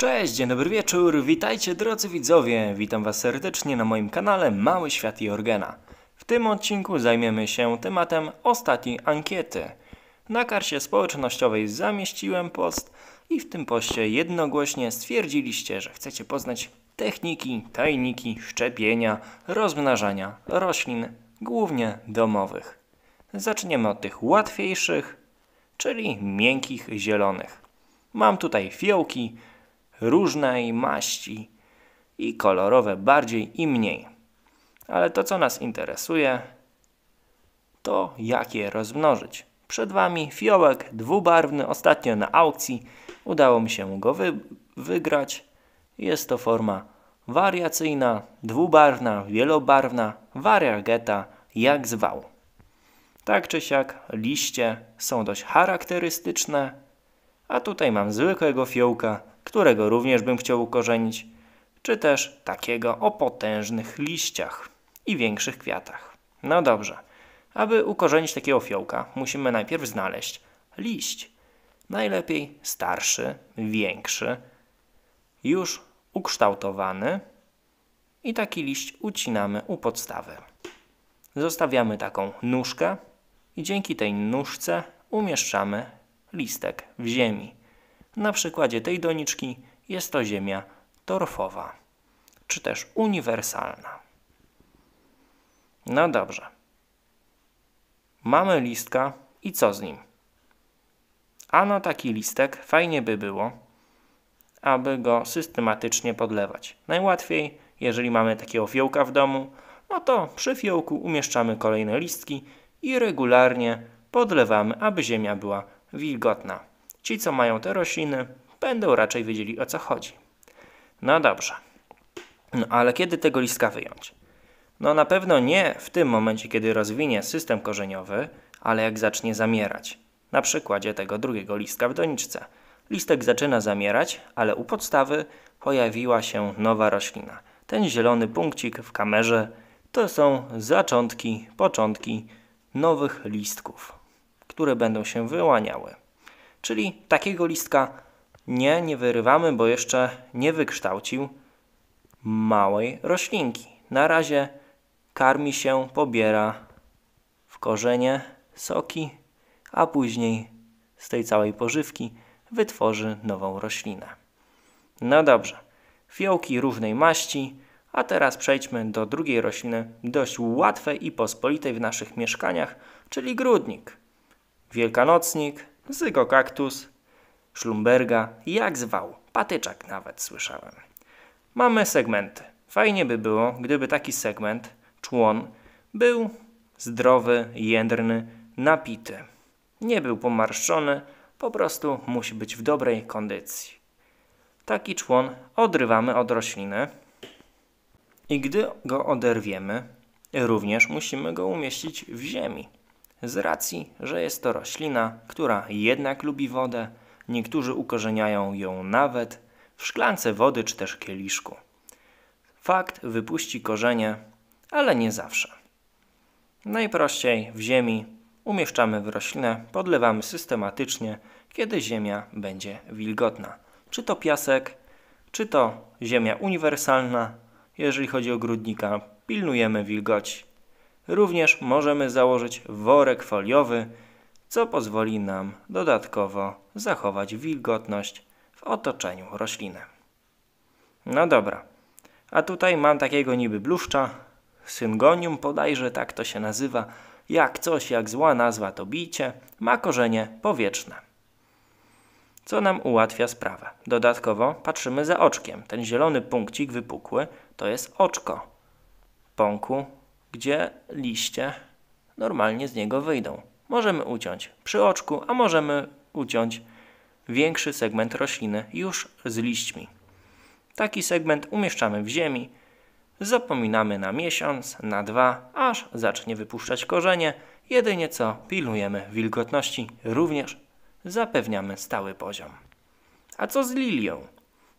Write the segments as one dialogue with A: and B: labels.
A: Cześć, dzień dobry wieczór, witajcie drodzy widzowie, witam Was serdecznie na moim kanale Mały Świat Jorgena. W tym odcinku zajmiemy się tematem ostatniej ankiety. Na karcie społecznościowej zamieściłem post i w tym poście jednogłośnie stwierdziliście, że chcecie poznać techniki, tajniki, szczepienia, rozmnażania roślin, głównie domowych. Zaczniemy od tych łatwiejszych, czyli miękkich zielonych. Mam tutaj fiołki, różnej maści i kolorowe bardziej i mniej. Ale to, co nas interesuje, to jak je rozmnożyć. Przed Wami fiołek dwubarwny, ostatnio na aukcji udało mi się go wy wygrać. Jest to forma wariacyjna, dwubarwna, wielobarwna, variageta, jak zwał. Tak czy siak liście są dość charakterystyczne, a tutaj mam zwykłego fiołka którego również bym chciał ukorzenić, czy też takiego o potężnych liściach i większych kwiatach. No dobrze, aby ukorzenić takiego fiołka, musimy najpierw znaleźć liść. Najlepiej starszy, większy, już ukształtowany i taki liść ucinamy u podstawy. Zostawiamy taką nóżkę i dzięki tej nóżce umieszczamy listek w ziemi. Na przykładzie tej doniczki jest to ziemia torfowa, czy też uniwersalna. No dobrze. Mamy listka i co z nim? Ano taki listek fajnie by było, aby go systematycznie podlewać. Najłatwiej, jeżeli mamy takiego fiołka w domu, no to przy fiołku umieszczamy kolejne listki i regularnie podlewamy, aby ziemia była wilgotna. Ci, co mają te rośliny, będą raczej wiedzieli o co chodzi. No dobrze. No ale kiedy tego listka wyjąć? No na pewno nie w tym momencie, kiedy rozwinie system korzeniowy, ale jak zacznie zamierać. Na przykładzie tego drugiego listka w doniczce. Listek zaczyna zamierać, ale u podstawy pojawiła się nowa roślina. Ten zielony punkcik w kamerze to są zaczątki, początki nowych listków, które będą się wyłaniały. Czyli takiego listka nie, nie wyrywamy, bo jeszcze nie wykształcił małej roślinki. Na razie karmi się, pobiera w korzenie soki, a później z tej całej pożywki wytworzy nową roślinę. No dobrze, fiołki równej maści, a teraz przejdźmy do drugiej rośliny, dość łatwej i pospolitej w naszych mieszkaniach, czyli grudnik. Wielkanocnik, Zygokaktus, Szlumberga, jak zwał, patyczak nawet słyszałem. Mamy segmenty. Fajnie by było, gdyby taki segment, człon, był zdrowy, jędrny, napity. Nie był pomarszczony, po prostu musi być w dobrej kondycji. Taki człon odrywamy od rośliny i gdy go oderwiemy, również musimy go umieścić w ziemi. Z racji, że jest to roślina, która jednak lubi wodę, niektórzy ukorzeniają ją nawet w szklance wody czy też kieliszku. Fakt wypuści korzenie, ale nie zawsze. Najprościej w ziemi umieszczamy w roślinę, podlewamy systematycznie, kiedy ziemia będzie wilgotna. Czy to piasek, czy to ziemia uniwersalna. Jeżeli chodzi o grudnika, pilnujemy wilgoci. Również możemy założyć worek foliowy, co pozwoli nam dodatkowo zachować wilgotność w otoczeniu rośliny. No dobra, a tutaj mam takiego niby bluszcza, syngonium bodajże tak to się nazywa, jak coś jak zła nazwa to bicie, ma korzenie powietrzne. Co nam ułatwia sprawę. Dodatkowo patrzymy za oczkiem. Ten zielony punkcik wypukły to jest oczko pąku gdzie liście normalnie z niego wyjdą. Możemy uciąć przy oczku, a możemy uciąć większy segment rośliny już z liśćmi. Taki segment umieszczamy w ziemi, zapominamy na miesiąc, na dwa, aż zacznie wypuszczać korzenie. Jedynie co pilnujemy wilgotności, również zapewniamy stały poziom. A co z lilią?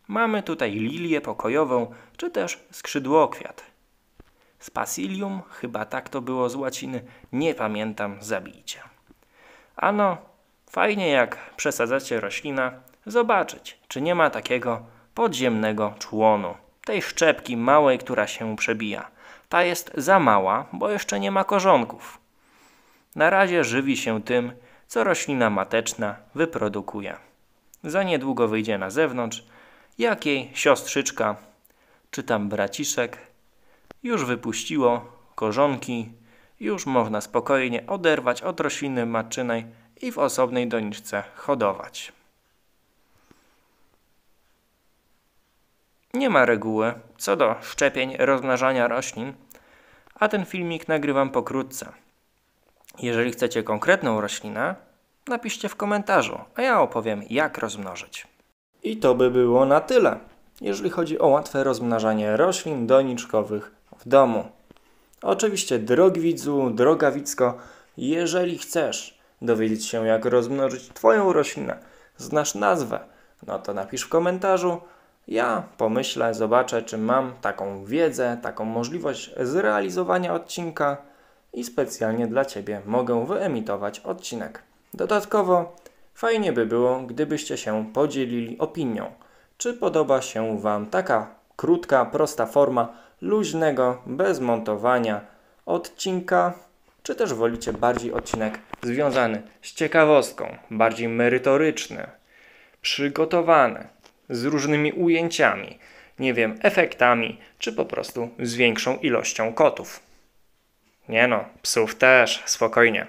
A: Mamy tutaj lilię pokojową, czy też skrzydłokwiat. Spasilium, chyba tak to było z łaciny, nie pamiętam zabijcie. Ano, fajnie jak przesadzacie roślina, zobaczyć, czy nie ma takiego podziemnego członu, tej szczepki małej, która się przebija. Ta jest za mała, bo jeszcze nie ma korzonków. Na razie żywi się tym, co roślina mateczna wyprodukuje. Za niedługo wyjdzie na zewnątrz, Jakiej siostrzyczka, czy tam braciszek, już wypuściło korzonki, już można spokojnie oderwać od rośliny maczynej i w osobnej doniczce hodować. Nie ma reguły co do szczepień rozmnażania roślin, a ten filmik nagrywam pokrótce. Jeżeli chcecie konkretną roślinę, napiszcie w komentarzu, a ja opowiem jak rozmnożyć. I to by było na tyle, jeżeli chodzi o łatwe rozmnażanie roślin doniczkowych w domu. Oczywiście, drogi widzu, droga widzko, jeżeli chcesz dowiedzieć się, jak rozmnożyć Twoją roślinę, znasz nazwę, no to napisz w komentarzu. Ja pomyślę, zobaczę, czy mam taką wiedzę, taką możliwość zrealizowania odcinka i specjalnie dla Ciebie mogę wyemitować odcinek. Dodatkowo, fajnie by było, gdybyście się podzielili opinią. Czy podoba się Wam taka krótka, prosta forma luźnego, bez montowania odcinka, czy też wolicie bardziej odcinek związany z ciekawostką, bardziej merytoryczny, przygotowany, z różnymi ujęciami, nie wiem, efektami, czy po prostu z większą ilością kotów. Nie no, psów też, spokojnie.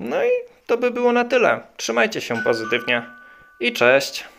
A: No i to by było na tyle. Trzymajcie się pozytywnie i cześć!